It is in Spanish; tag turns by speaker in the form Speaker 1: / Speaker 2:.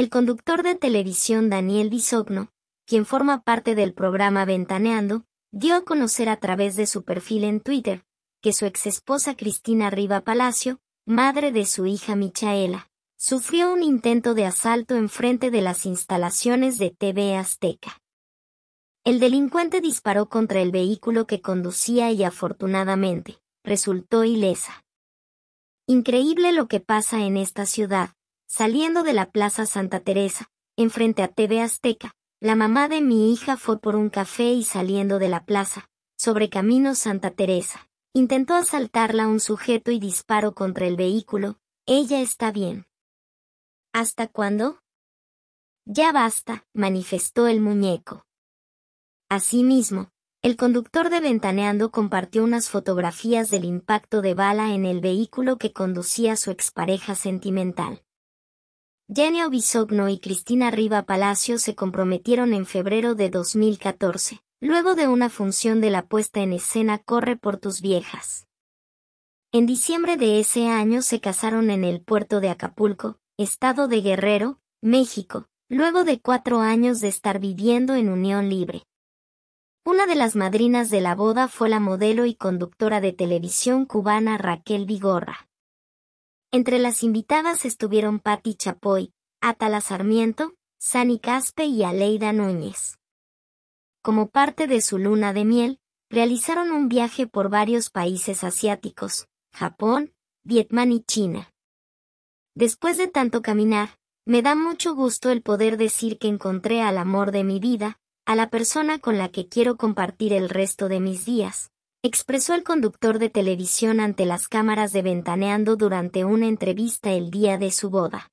Speaker 1: El conductor de televisión Daniel Bisogno, quien forma parte del programa Ventaneando, dio a conocer a través de su perfil en Twitter que su exesposa Cristina Riva Palacio, madre de su hija Michaela, sufrió un intento de asalto en frente de las instalaciones de TV Azteca. El delincuente disparó contra el vehículo que conducía y afortunadamente, resultó ilesa. Increíble lo que pasa en esta ciudad, Saliendo de la Plaza Santa Teresa, enfrente a TV Azteca, la mamá de mi hija fue por un café y saliendo de la plaza, sobre camino Santa Teresa, intentó asaltarla un sujeto y disparo contra el vehículo, ella está bien. ¿Hasta cuándo? Ya basta, manifestó el muñeco. Asimismo, el conductor de Ventaneando compartió unas fotografías del impacto de bala en el vehículo que conducía su expareja sentimental. Jenny Obisogno y Cristina Riva Palacio se comprometieron en febrero de 2014, luego de una función de la puesta en escena Corre por tus viejas. En diciembre de ese año se casaron en el puerto de Acapulco, estado de Guerrero, México, luego de cuatro años de estar viviendo en unión libre. Una de las madrinas de la boda fue la modelo y conductora de televisión cubana Raquel Vigorra. Entre las invitadas estuvieron Patti Chapoy, Atala Sarmiento, Sani Caspe y Aleida Núñez. Como parte de su luna de miel, realizaron un viaje por varios países asiáticos, Japón, Vietnam y China. Después de tanto caminar, me da mucho gusto el poder decir que encontré al amor de mi vida, a la persona con la que quiero compartir el resto de mis días, expresó el conductor de televisión ante las cámaras de Ventaneando durante una entrevista el día de su boda.